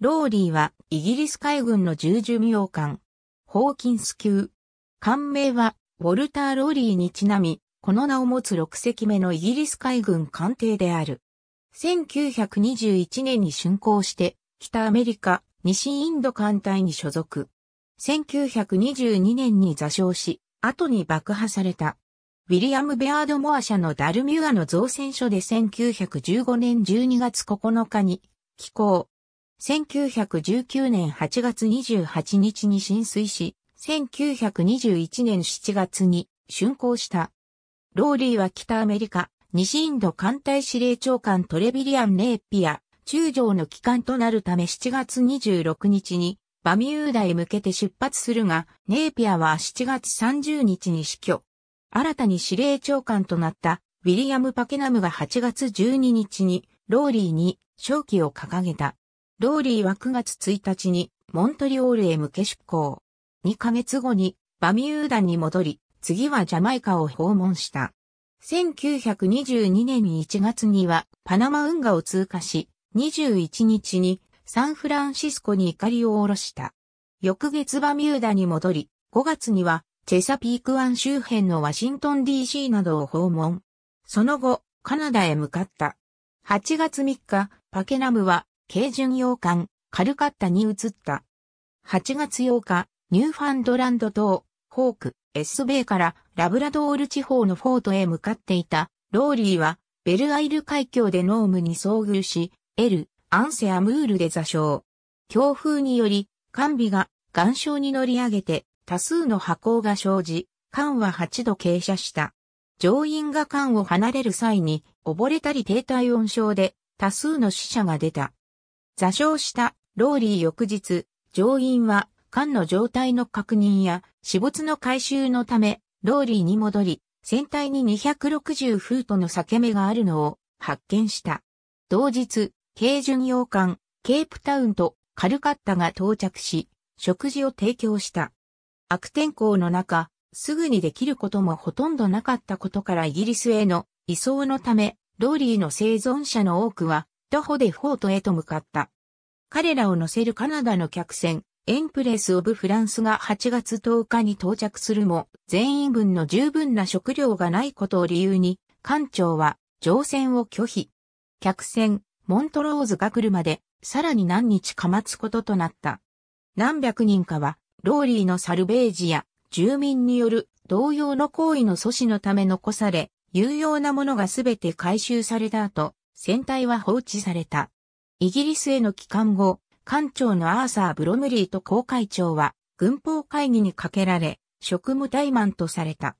ローリーはイギリス海軍の重巡洋艦、ホーキンス級。艦名はウォルター・ローリーにちなみ、この名を持つ6隻目のイギリス海軍艦艇である。1921年に竣工して、北アメリカ、西インド艦隊に所属。1922年に座礁し、後に爆破された。ウィリアム・ベアード・モア社のダルミュアの造船所で1915年12月9日に、寄港。1919年8月28日に浸水し、1921年7月に竣工した。ローリーは北アメリカ、西インド艦隊司令長官トレビリアン・ネーピア、中将の帰還となるため7月26日にバミューダへ向けて出発するが、ネーピアは7月30日に死去。新たに司令長官となったウィリアム・パケナムが8月12日にローリーに勝機を掲げた。ローリーは9月1日にモントリオールへ向け出港。2ヶ月後にバミューダに戻り、次はジャマイカを訪問した。1922年1月にはパナマ運河を通過し、21日にサンフランシスコに怒りを下ろした。翌月バミューダに戻り、5月にはチェサピーク湾周辺のワシントン DC などを訪問。その後、カナダへ向かった。8月3日、パケナムは軽巡洋艦、カルカッタに移った。8月8日、ニューファンドランド島、ホーク、S 米からラブラドール地方のフォートへ向かっていた、ローリーは、ベルアイル海峡でノームに遭遇し、エル、アンセアムールで座礁。強風により、艦尾が岩礁に乗り上げて、多数の波行が生じ、艦は8度傾斜した。乗員が艦を離れる際に、溺れたり低体温症で、多数の死者が出た。座礁したローリー翌日、乗員は艦の状態の確認や死没の回収のため、ローリーに戻り、船体に260フートの裂け目があるのを発見した。同日、軽巡洋艦、ケープタウンとカルカッタが到着し、食事を提供した。悪天候の中、すぐにできることもほとんどなかったことからイギリスへの移送のため、ローリーの生存者の多くは、徒歩でフォートへと向かった。彼らを乗せるカナダの客船、エンプレス・オブ・フランスが8月10日に到着するも、全員分の十分な食料がないことを理由に、艦長は乗船を拒否。客船、モントローズが来るまで、さらに何日か待つこととなった。何百人かは、ローリーのサルベージや、住民による同様の行為の阻止のため残され、有用なものがすべて回収された後、船体は放置された。イギリスへの帰還後、艦長のアーサー・ブロムリーと公会長は軍法会議にかけられ、職務怠慢とされた。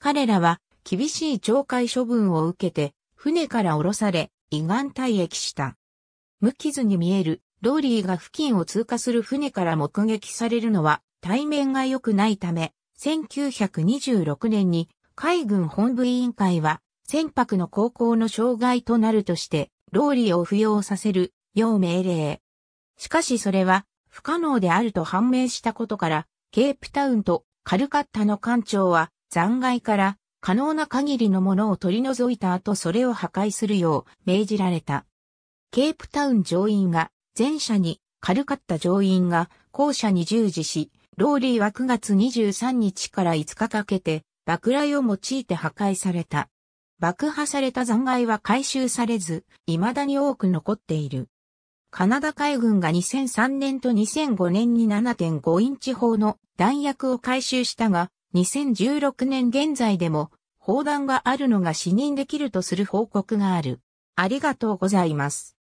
彼らは厳しい懲戒処分を受けて、船から降ろされ、がん退役した。無傷に見えるローリーが付近を通過する船から目撃されるのは対面が良くないため、1926年に海軍本部委員会は船舶の航行の障害となるとして、ローリーを不要させる要命令。しかしそれは不可能であると判明したことから、ケープタウンとカルカッタの艦長は残骸から可能な限りのものを取り除いた後それを破壊するよう命じられた。ケープタウン乗員が前者に、カルカッタ乗員が後者に従事し、ローリーは9月23日から5日かけて爆雷を用いて破壊された。爆破された残骸は回収されず、未だに多く残っている。カナダ海軍が2003年と2005年に7.5インチ砲の弾薬を回収したが、2016年現在でも砲弾があるのが死認できるとする報告がある。ありがとうございます。